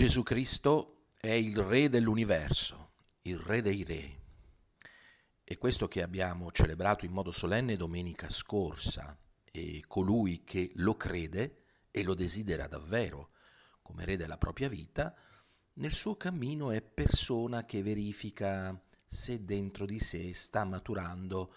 Gesù Cristo è il Re dell'universo, il Re dei Re. E questo che abbiamo celebrato in modo solenne domenica scorsa, e colui che lo crede e lo desidera davvero come Re della propria vita, nel suo cammino è persona che verifica se dentro di sé sta maturando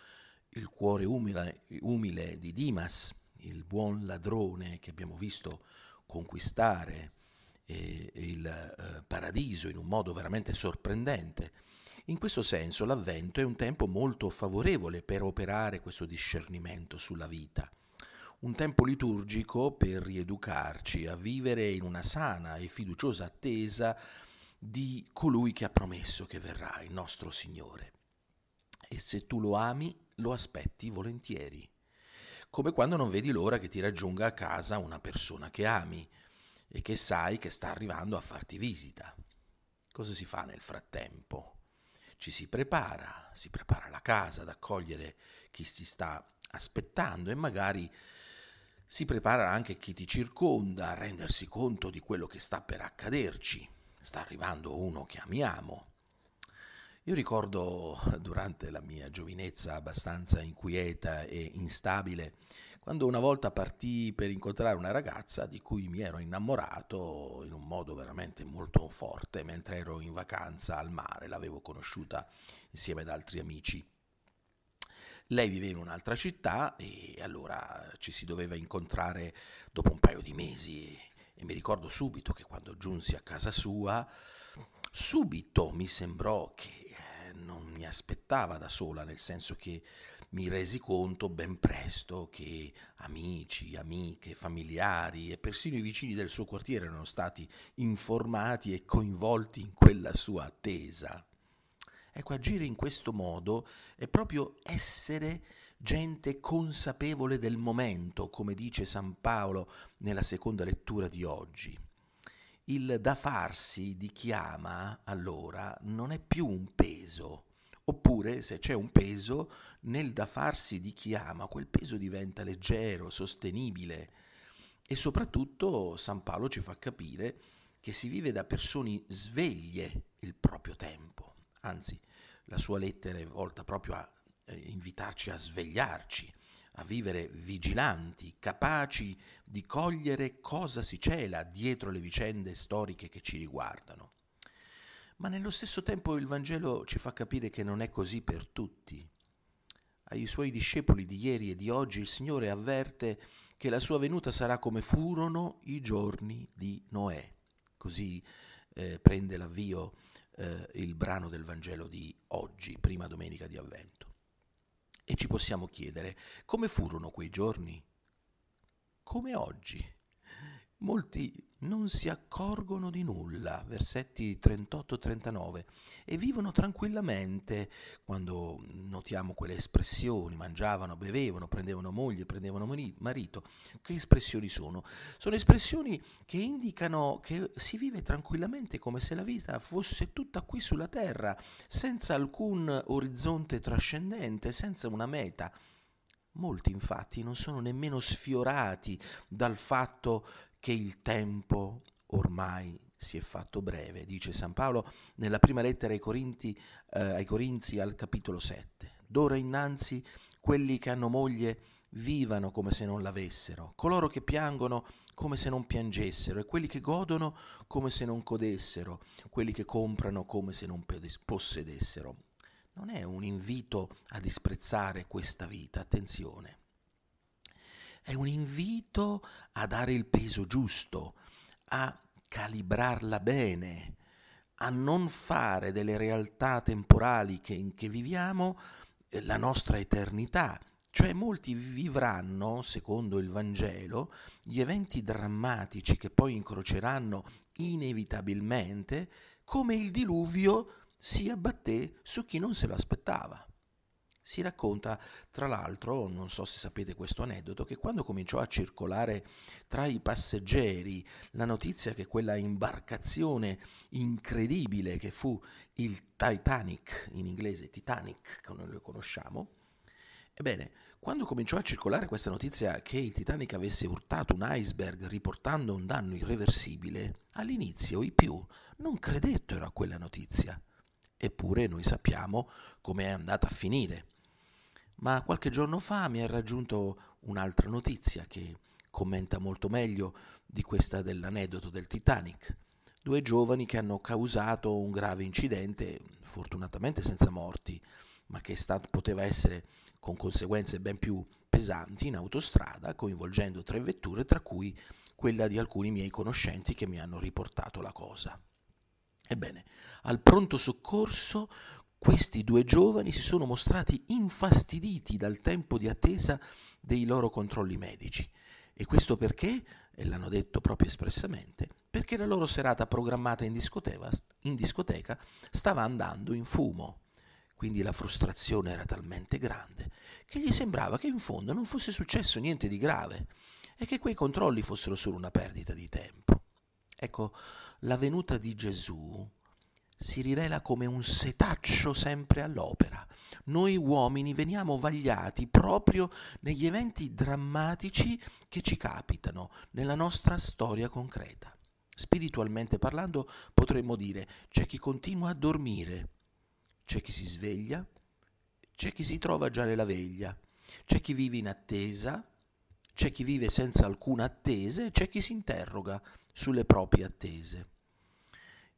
il cuore umile, umile di Dimas, il buon ladrone che abbiamo visto conquistare eh, il eh, paradiso in un modo veramente sorprendente. In questo senso l'avvento è un tempo molto favorevole per operare questo discernimento sulla vita, un tempo liturgico per rieducarci a vivere in una sana e fiduciosa attesa di colui che ha promesso che verrà, il nostro Signore. E se tu lo ami, lo aspetti volentieri, come quando non vedi l'ora che ti raggiunga a casa una persona che ami e che sai che sta arrivando a farti visita. Cosa si fa nel frattempo? Ci si prepara, si prepara la casa ad accogliere chi si sta aspettando e magari si prepara anche chi ti circonda a rendersi conto di quello che sta per accaderci. Sta arrivando uno che amiamo. Io ricordo durante la mia giovinezza abbastanza inquieta e instabile quando una volta partii per incontrare una ragazza di cui mi ero innamorato in un modo veramente molto forte mentre ero in vacanza al mare, l'avevo conosciuta insieme ad altri amici. Lei viveva in un'altra città e allora ci si doveva incontrare dopo un paio di mesi e mi ricordo subito che quando giunsi a casa sua, subito mi sembrò che eh, non mi aspettava da sola, nel senso che mi resi conto ben presto che amici, amiche, familiari e persino i vicini del suo quartiere erano stati informati e coinvolti in quella sua attesa. Ecco, agire in questo modo è proprio essere gente consapevole del momento, come dice San Paolo nella seconda lettura di oggi. Il da farsi di chi ama, allora, non è più un peso, oppure se c'è un peso, nel da farsi di chi ama, quel peso diventa leggero, sostenibile e soprattutto San Paolo ci fa capire che si vive da persone sveglie il proprio tempo, anzi la sua lettera è volta proprio a eh, invitarci a svegliarci, a vivere vigilanti, capaci di cogliere cosa si cela dietro le vicende storiche che ci riguardano ma nello stesso tempo il Vangelo ci fa capire che non è così per tutti. Ai suoi discepoli di ieri e di oggi il Signore avverte che la sua venuta sarà come furono i giorni di Noè. Così eh, prende l'avvio eh, il brano del Vangelo di oggi, prima domenica di Avvento. E ci possiamo chiedere come furono quei giorni? Come oggi? Molti non si accorgono di nulla, versetti 38-39, e vivono tranquillamente quando notiamo quelle espressioni, mangiavano, bevevano, prendevano moglie, prendevano marito. Che espressioni sono? Sono espressioni che indicano che si vive tranquillamente come se la vita fosse tutta qui sulla terra, senza alcun orizzonte trascendente, senza una meta. Molti infatti non sono nemmeno sfiorati dal fatto che che il tempo ormai si è fatto breve, dice San Paolo nella prima lettera ai Corinti, eh, ai Corinzi al capitolo 7. D'ora innanzi quelli che hanno moglie vivano come se non l'avessero, coloro che piangono come se non piangessero e quelli che godono come se non godessero, quelli che comprano come se non possedessero. Non è un invito a disprezzare questa vita, attenzione. È un invito a dare il peso giusto, a calibrarla bene, a non fare delle realtà temporali che, in che viviamo eh, la nostra eternità. Cioè molti vivranno, secondo il Vangelo, gli eventi drammatici che poi incroceranno inevitabilmente come il diluvio si abbatté su chi non se lo aspettava. Si racconta, tra l'altro, non so se sapete questo aneddoto, che quando cominciò a circolare tra i passeggeri la notizia che quella imbarcazione incredibile che fu il Titanic, in inglese Titanic, come noi lo conosciamo, Ebbene, quando cominciò a circolare questa notizia che il Titanic avesse urtato un iceberg riportando un danno irreversibile, all'inizio i più non credettero a quella notizia. Eppure noi sappiamo come è andata a finire ma qualche giorno fa mi ha raggiunto un'altra notizia che commenta molto meglio di questa dell'aneddoto del Titanic. Due giovani che hanno causato un grave incidente, fortunatamente senza morti, ma che stato, poteva essere con conseguenze ben più pesanti in autostrada, coinvolgendo tre vetture, tra cui quella di alcuni miei conoscenti che mi hanno riportato la cosa. Ebbene, al pronto soccorso questi due giovani si sono mostrati infastiditi dal tempo di attesa dei loro controlli medici. E questo perché, e l'hanno detto proprio espressamente, perché la loro serata programmata in discoteca, in discoteca stava andando in fumo. Quindi la frustrazione era talmente grande che gli sembrava che in fondo non fosse successo niente di grave e che quei controlli fossero solo una perdita di tempo. Ecco, la venuta di Gesù si rivela come un setaccio sempre all'opera. Noi uomini veniamo vagliati proprio negli eventi drammatici che ci capitano nella nostra storia concreta. Spiritualmente parlando potremmo dire c'è chi continua a dormire, c'è chi si sveglia, c'è chi si trova già nella veglia, c'è chi vive in attesa, c'è chi vive senza alcuna attesa e c'è chi si interroga sulle proprie attese.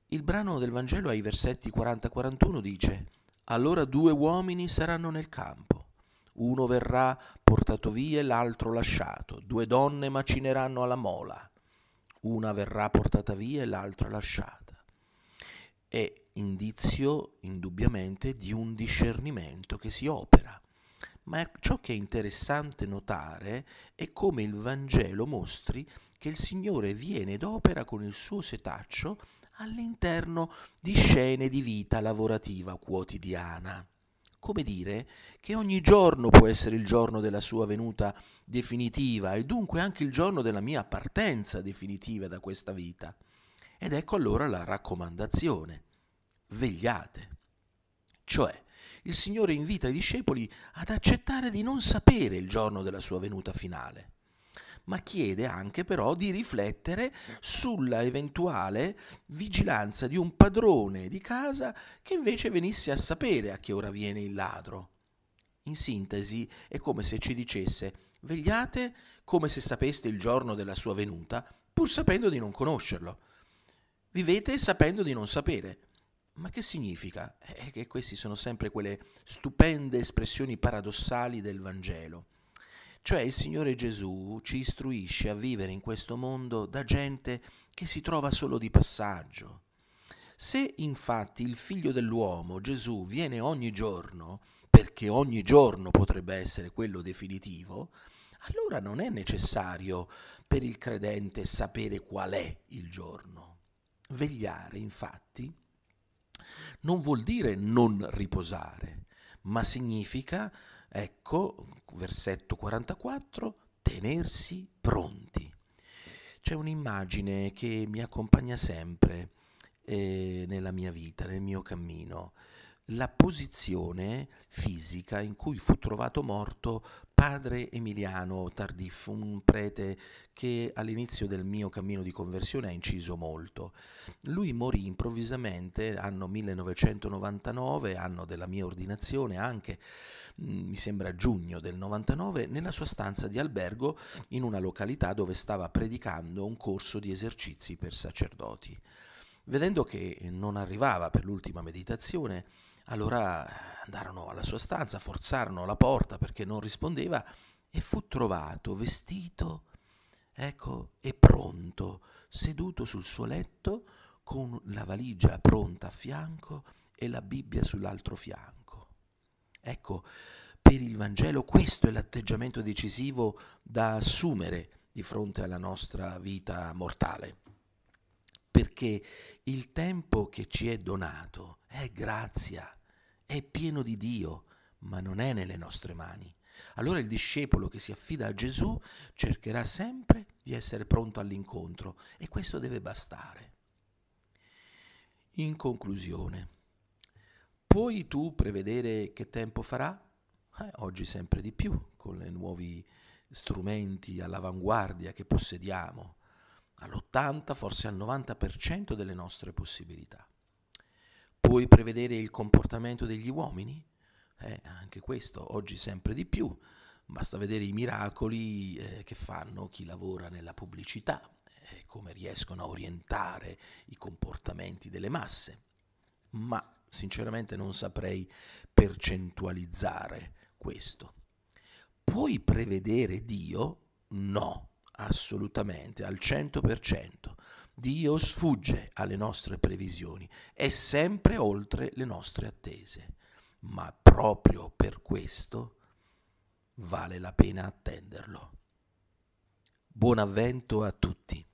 Il brano del Vangelo ai versetti 40-41 dice, Allora due uomini saranno nel campo, uno verrà portato via e l'altro lasciato, due donne macineranno alla mola, una verrà portata via e l'altra lasciata. È indizio indubbiamente di un discernimento che si opera. Ma ciò che è interessante notare è come il Vangelo mostri che il Signore viene ed opera con il suo setaccio all'interno di scene di vita lavorativa quotidiana. Come dire che ogni giorno può essere il giorno della sua venuta definitiva e dunque anche il giorno della mia partenza definitiva da questa vita. Ed ecco allora la raccomandazione. Vegliate. Cioè, il Signore invita i discepoli ad accettare di non sapere il giorno della sua venuta finale ma chiede anche però di riflettere sulla eventuale vigilanza di un padrone di casa che invece venisse a sapere a che ora viene il ladro. In sintesi, è come se ci dicesse vegliate come se sapeste il giorno della sua venuta, pur sapendo di non conoscerlo. Vivete sapendo di non sapere. Ma che significa? È che queste sono sempre quelle stupende espressioni paradossali del Vangelo. Cioè il Signore Gesù ci istruisce a vivere in questo mondo da gente che si trova solo di passaggio. Se infatti il figlio dell'uomo, Gesù, viene ogni giorno, perché ogni giorno potrebbe essere quello definitivo, allora non è necessario per il credente sapere qual è il giorno. Vegliare, infatti, non vuol dire non riposare, ma significa Ecco, versetto 44, tenersi pronti. C'è un'immagine che mi accompagna sempre eh, nella mia vita, nel mio cammino la posizione fisica in cui fu trovato morto padre Emiliano Tardif, un prete che all'inizio del mio cammino di conversione ha inciso molto. Lui morì improvvisamente anno 1999, anno della mia ordinazione, anche mm, mi sembra giugno del 99, nella sua stanza di albergo in una località dove stava predicando un corso di esercizi per sacerdoti. Vedendo che non arrivava per l'ultima meditazione, allora andarono alla sua stanza, forzarono la porta perché non rispondeva e fu trovato vestito, ecco, e pronto, seduto sul suo letto con la valigia pronta a fianco e la Bibbia sull'altro fianco. Ecco, per il Vangelo questo è l'atteggiamento decisivo da assumere di fronte alla nostra vita mortale, perché il tempo che ci è donato è grazia, è pieno di Dio, ma non è nelle nostre mani. Allora il discepolo che si affida a Gesù cercherà sempre di essere pronto all'incontro e questo deve bastare. In conclusione, puoi tu prevedere che tempo farà? Eh, oggi sempre di più, con i nuovi strumenti all'avanguardia che possediamo, all'80, forse al 90% delle nostre possibilità. Puoi prevedere il comportamento degli uomini? Eh, anche questo, oggi sempre di più. Basta vedere i miracoli eh, che fanno chi lavora nella pubblicità, eh, come riescono a orientare i comportamenti delle masse. Ma sinceramente non saprei percentualizzare questo. Puoi prevedere Dio? No, assolutamente, al 100%. Dio sfugge alle nostre previsioni, è sempre oltre le nostre attese, ma proprio per questo vale la pena attenderlo. Buon avvento a tutti!